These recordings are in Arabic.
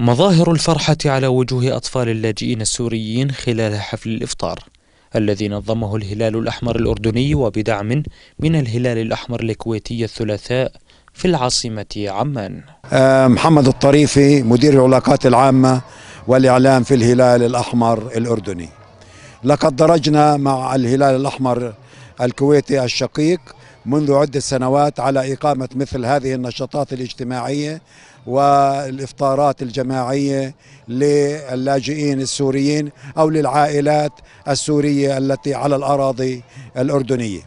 مظاهر الفرحة على وجوه أطفال اللاجئين السوريين خلال حفل الإفطار الذي نظمه الهلال الأحمر الأردني وبدعم من الهلال الأحمر الكويتي الثلاثاء في العاصمة عمان آه، محمد الطريفي مدير العلاقات العامة والإعلام في الهلال الأحمر الأردني لقد درجنا مع الهلال الأحمر الكويتي الشقيق منذ عدة سنوات على إقامة مثل هذه النشاطات الاجتماعية والإفطارات الجماعية للاجئين السوريين أو للعائلات السورية التي على الأراضي الأردنية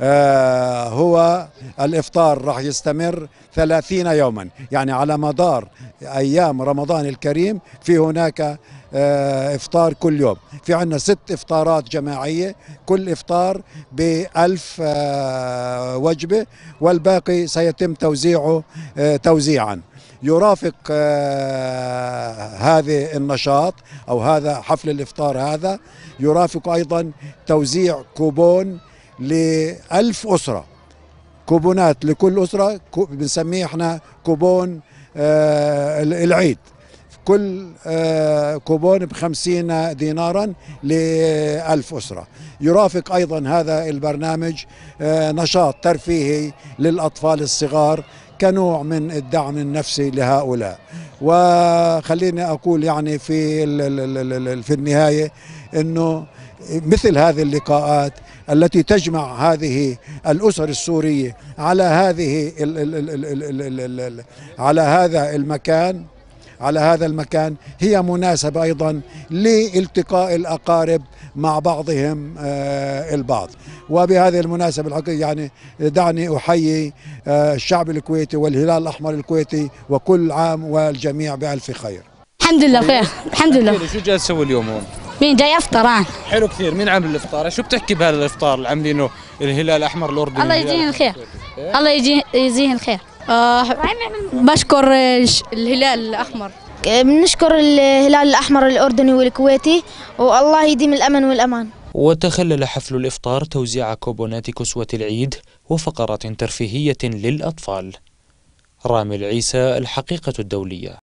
آه، هو الإفطار راح يستمر ثلاثين يوما يعني على مدار أيام رمضان الكريم في هناك آه، افطار كل يوم في عندنا ست افطارات جماعيه كل افطار ب 1000 آه، وجبه والباقي سيتم توزيعه آه، توزيعا يرافق هذا النشاط او هذا حفل الافطار هذا يرافق ايضا توزيع كوبون لألف اسره كوبونات لكل اسره بنسميه احنا كوبون العيد كل كوبون ب 50 دينارا لألف أسرة يرافق أيضا هذا البرنامج نشاط ترفيهي للأطفال الصغار كنوع من الدعم النفسي لهؤلاء وخليني أقول يعني في, في النهاية أنه مثل هذه اللقاءات التي تجمع هذه الأسر السورية على هذه على هذا المكان على هذا المكان هي مناسبة أيضا لالتقاء الأقارب مع بعضهم آه، البعض وبهذه المناسبة الحقيقة يعني دعني أحيي آه، الشعب الكويتي والهلال الأحمر الكويتي وكل عام والجميع بألف خير الحمد لله بخير الحمد لله شو جاي تسوي اليوم هون؟ مين جاي افطر انا حلو كثير مين عامل الافطار؟ شو بتحكي بهذا الافطار اللي عاملينه الهلال الاحمر الاردني الله يجزيهم الخير إيه؟ الله يجزيهم الخير آه بشكر الهلال الأحمر بنشكر الهلال الأحمر الأردني والكويتي والله يديم الأمن والأمان وتخلل حفل الإفطار توزيع كوبونات كسوة العيد وفقرات ترفيهية للأطفال رامي العيسى الحقيقة الدولية